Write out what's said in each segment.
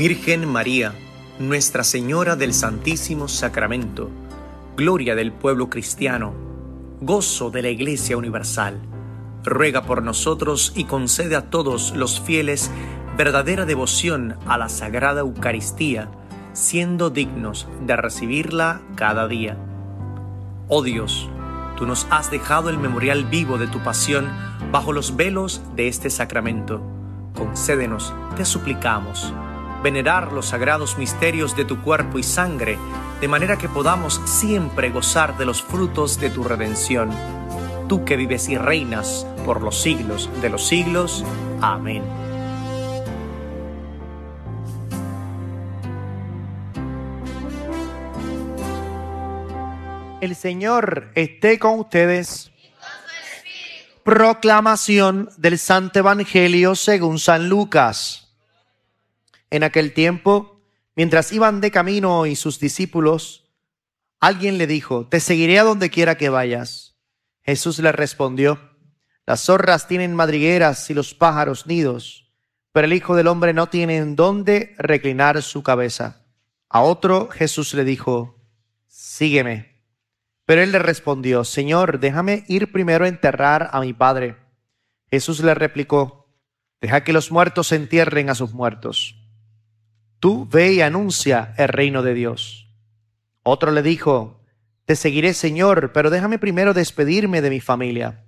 Virgen María, Nuestra Señora del Santísimo Sacramento, gloria del pueblo cristiano, gozo de la Iglesia Universal, ruega por nosotros y concede a todos los fieles verdadera devoción a la Sagrada Eucaristía, siendo dignos de recibirla cada día. Oh Dios, tú nos has dejado el memorial vivo de tu pasión bajo los velos de este sacramento. Concédenos, te suplicamos venerar los sagrados misterios de tu cuerpo y sangre, de manera que podamos siempre gozar de los frutos de tu redención. Tú que vives y reinas por los siglos de los siglos. Amén. El Señor esté con ustedes. Proclamación del Santo Evangelio según San Lucas. En aquel tiempo, mientras iban de camino y sus discípulos, alguien le dijo, te seguiré a donde quiera que vayas. Jesús le respondió, las zorras tienen madrigueras y los pájaros nidos, pero el Hijo del Hombre no tiene en dónde reclinar su cabeza. A otro Jesús le dijo, sígueme. Pero él le respondió, Señor, déjame ir primero a enterrar a mi Padre. Jesús le replicó, deja que los muertos entierren a sus muertos. Tú ve y anuncia el reino de Dios. Otro le dijo, Te seguiré, Señor, pero déjame primero despedirme de mi familia.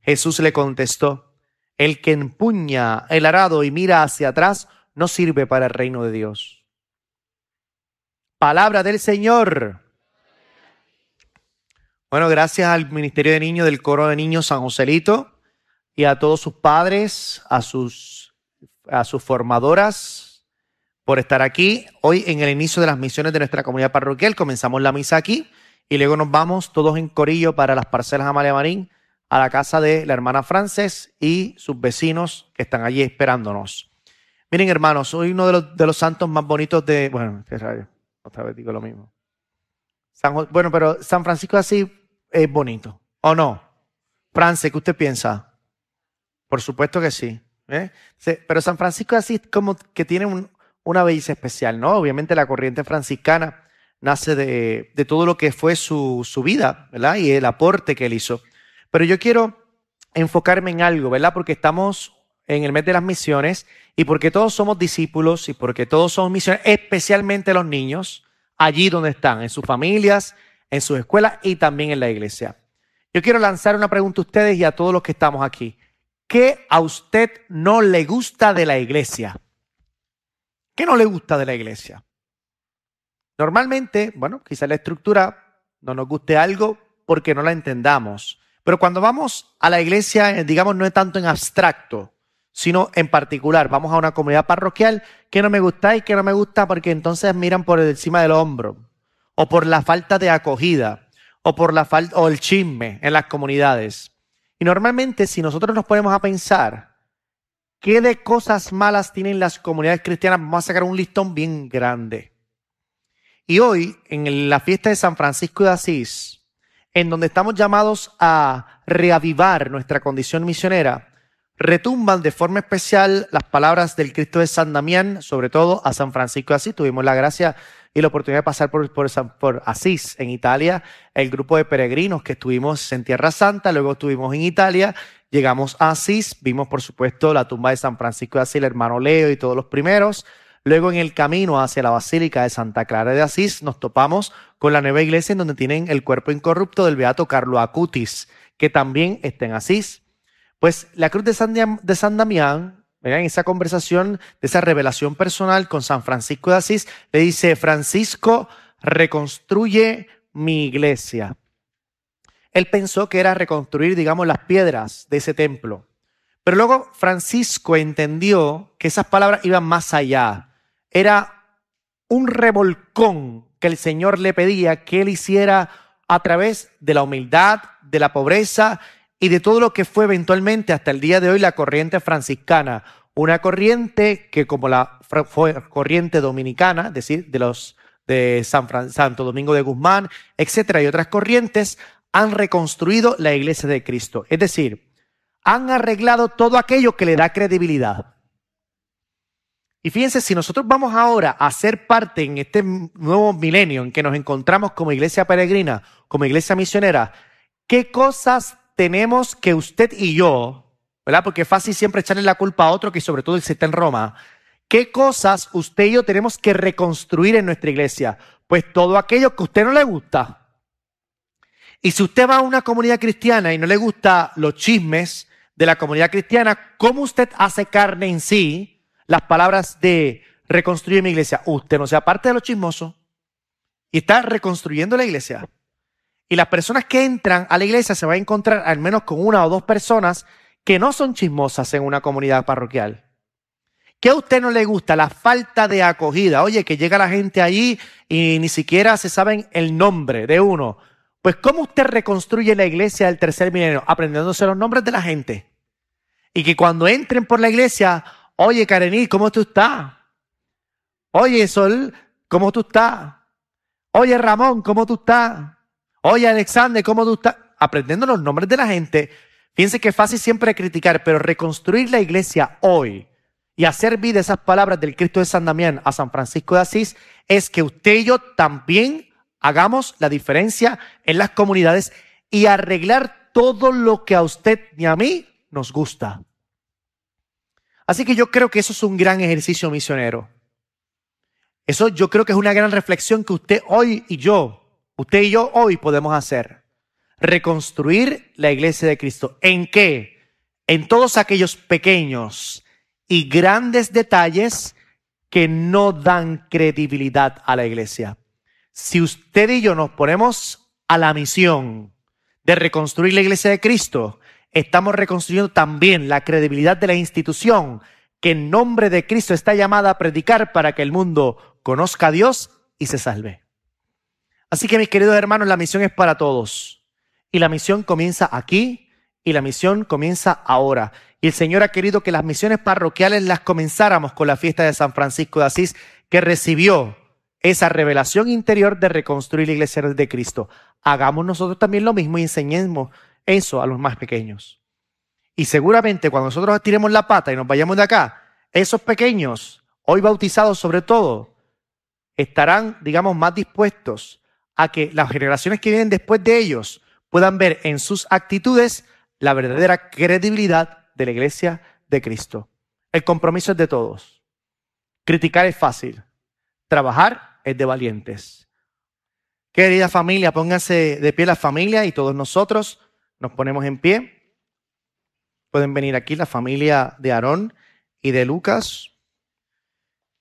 Jesús le contestó, El que empuña el arado y mira hacia atrás no sirve para el reino de Dios. Palabra del Señor. Bueno, gracias al Ministerio de Niños del Coro de Niños San Joselito y a todos sus padres, a sus, a sus formadoras, por estar aquí hoy en el inicio de las misiones de nuestra comunidad parroquial. Comenzamos la misa aquí y luego nos vamos todos en corillo para las parcelas Amalia Marín, a la casa de la hermana Frances y sus vecinos que están allí esperándonos. Miren, hermanos, soy uno de los, de los santos más bonitos de. Bueno, qué este rayo, otra vez digo lo mismo. bueno, pero San Francisco así es bonito, ¿o no? Frances, ¿qué usted piensa? Por supuesto que sí. ¿eh? Pero San Francisco así es como que tiene un, una belleza especial, ¿no? Obviamente la corriente franciscana nace de, todo lo que fue su, su, vida, ¿verdad? Y el aporte que él hizo. Pero yo quiero enfocarme en algo, ¿verdad? Porque estamos en el mes de las misiones y porque todos somos discípulos y porque todos somos misiones, especialmente los niños, allí donde están, en sus familias, en sus escuelas y también en la iglesia. Yo quiero lanzar una pregunta a ustedes y a todos los que estamos aquí. ¿Qué a usted no le gusta de la iglesia? ¿Qué no le gusta de la iglesia? Normalmente, bueno, quizá la estructura no nos guste algo porque no la entendamos. Pero cuando vamos a la iglesia, eh, digamos, no es tanto en abstracto, sino en particular. Vamos a una comunidad parroquial que no me gusta y que no me gusta porque entonces miran por encima del hombro, o por la falta de acogida, o por la falta, o el chisme en las comunidades. Y normalmente, si nosotros nos ponemos a pensar, ¿Qué de cosas malas tienen las comunidades cristianas? Vamos a sacar un listón bien grande. Y hoy, en la fiesta de San Francisco de Asís, en donde estamos llamados a reavivar nuestra condición misionera, retumban de forma especial las palabras del Cristo de San Damián, sobre todo a San Francisco de Asís. Tuvimos la gracia y la oportunidad de pasar por, por, Asís, en Italia, el grupo de peregrinos que estuvimos en Tierra Santa, luego estuvimos en Italia Llegamos a Asís, vimos por supuesto la tumba de San Francisco de Asís, el hermano Leo y todos los primeros. Luego en el camino hacia la Basílica de Santa Clara de Asís nos topamos con la nueva iglesia en donde tienen el cuerpo incorrupto del beato Carlo Acutis, que también está en Asís. Pues la cruz de San, de San Damián, en esa conversación, de esa revelación personal con San Francisco de Asís, le dice, Francisco, reconstruye mi iglesia. Él pensó que era reconstruir, digamos, las piedras de ese templo. Pero luego Francisco entendió que esas palabras iban más allá. Era un revolcón que el Señor le pedía que él hiciera a través de la humildad, de la pobreza y de todo lo que fue eventualmente hasta el día de hoy la corriente franciscana. Una corriente que como la corriente dominicana, es decir, de los de San Santo Domingo de Guzmán, etcétera, y otras corrientes, han reconstruido la iglesia de Cristo. Es decir, han arreglado todo aquello que le da credibilidad. Y fíjense, si nosotros vamos ahora a ser parte en este nuevo milenio en que nos encontramos como iglesia peregrina, como iglesia misionera, ¿qué cosas tenemos que usted y yo, ¿verdad? Porque es fácil siempre echarle la culpa a otro que sobre todo existe en Roma. ¿Qué cosas usted y yo tenemos que reconstruir en nuestra iglesia? Pues todo aquello que a usted no le gusta, y si usted va a una comunidad cristiana y no le gusta los chismes de la comunidad cristiana, ¿cómo usted hace carne en sí las palabras de reconstruir mi iglesia? Usted no sea parte de los chismosos y está reconstruyendo la iglesia. Y las personas que entran a la iglesia se van a encontrar al menos con una o dos personas que no son chismosas en una comunidad parroquial. ¿Qué a usted no le gusta? La falta de acogida. Oye, que llega la gente ahí y ni siquiera se saben el nombre de uno. Pues ¿cómo usted reconstruye la iglesia del tercer milenio? Aprendiéndose los nombres de la gente. Y que cuando entren por la iglesia, oye Karení, ¿cómo tú estás? Oye Sol, ¿cómo tú estás? Oye Ramón, ¿cómo tú estás? Oye Alexander, ¿cómo tú estás? Aprendiendo los nombres de la gente. Fíjense que es fácil siempre criticar, pero reconstruir la iglesia hoy y hacer vida esas palabras del Cristo de San Damián a San Francisco de Asís es que usted y yo también Hagamos la diferencia en las comunidades y arreglar todo lo que a usted ni a mí nos gusta. Así que yo creo que eso es un gran ejercicio misionero. Eso yo creo que es una gran reflexión que usted hoy y yo, usted y yo hoy podemos hacer. Reconstruir la iglesia de Cristo. ¿En qué? En todos aquellos pequeños y grandes detalles que no dan credibilidad a la iglesia si usted y yo nos ponemos a la misión de reconstruir la iglesia de Cristo, estamos reconstruyendo también la credibilidad de la institución que en nombre de Cristo está llamada a predicar para que el mundo conozca a Dios y se salve. Así que mis queridos hermanos, la misión es para todos. Y la misión comienza aquí y la misión comienza ahora. Y el Señor ha querido que las misiones parroquiales las comenzáramos con la fiesta de San Francisco de Asís, que recibió esa revelación interior de reconstruir la iglesia de Cristo. Hagamos nosotros también lo mismo y enseñemos eso a los más pequeños. Y seguramente cuando nosotros tiremos la pata y nos vayamos de acá, esos pequeños, hoy bautizados sobre todo, estarán, digamos, más dispuestos a que las generaciones que vienen después de ellos puedan ver en sus actitudes la verdadera credibilidad de la iglesia de Cristo. El compromiso es de todos. Criticar es fácil. Trabajar es de valientes. Querida familia, pónganse de pie la familia y todos nosotros nos ponemos en pie. Pueden venir aquí la familia de Aarón y de Lucas.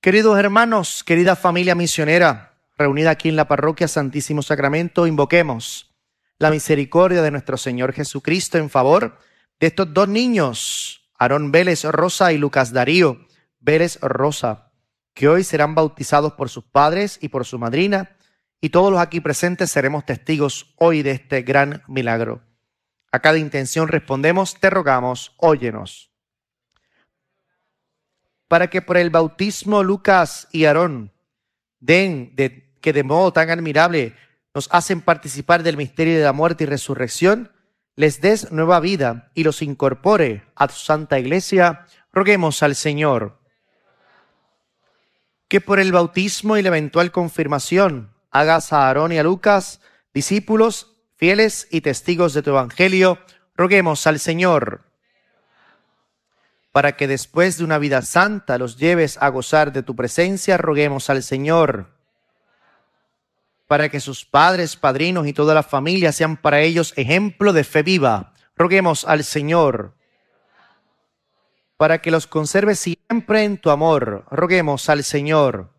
Queridos hermanos, querida familia misionera, reunida aquí en la parroquia Santísimo Sacramento, invoquemos la misericordia de nuestro Señor Jesucristo en favor de estos dos niños, Aarón Vélez Rosa y Lucas Darío Vélez Rosa que hoy serán bautizados por sus padres y por su madrina, y todos los aquí presentes seremos testigos hoy de este gran milagro. A cada intención respondemos, te rogamos, óyenos. Para que por el bautismo Lucas y Aarón den de, que de modo tan admirable nos hacen participar del misterio de la muerte y resurrección, les des nueva vida y los incorpore a tu santa iglesia, roguemos al Señor que por el bautismo y la eventual confirmación hagas a Aarón y a Lucas discípulos, fieles y testigos de tu evangelio. Roguemos al Señor para que después de una vida santa los lleves a gozar de tu presencia, roguemos al Señor. Para que sus padres, padrinos y toda la familia sean para ellos ejemplo de fe viva, roguemos al Señor para que los conserves siempre en tu amor. Roguemos al Señor.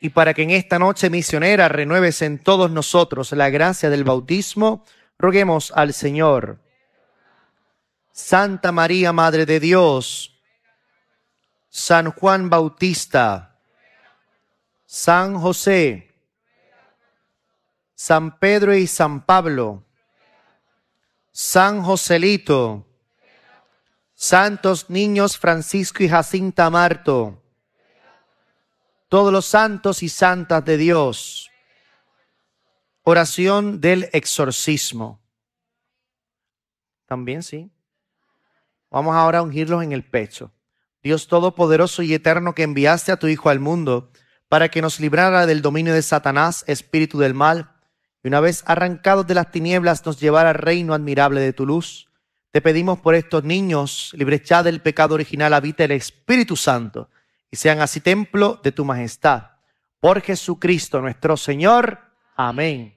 Y para que en esta noche misionera renueves en todos nosotros la gracia del bautismo, roguemos al Señor. Santa María, Madre de Dios, San Juan Bautista, San José, San Pedro y San Pablo, San Joselito, santos niños Francisco y Jacinta Marto, todos los santos y santas de Dios, oración del exorcismo. También sí. Vamos ahora a ungirlos en el pecho. Dios Todopoderoso y Eterno que enviaste a tu Hijo al mundo para que nos librara del dominio de Satanás, espíritu del mal, y una vez arrancados de las tinieblas nos llevara al reino admirable de tu luz te pedimos por estos niños, ya del pecado original, habita el Espíritu Santo y sean así templo de tu majestad. Por Jesucristo nuestro Señor. Amén.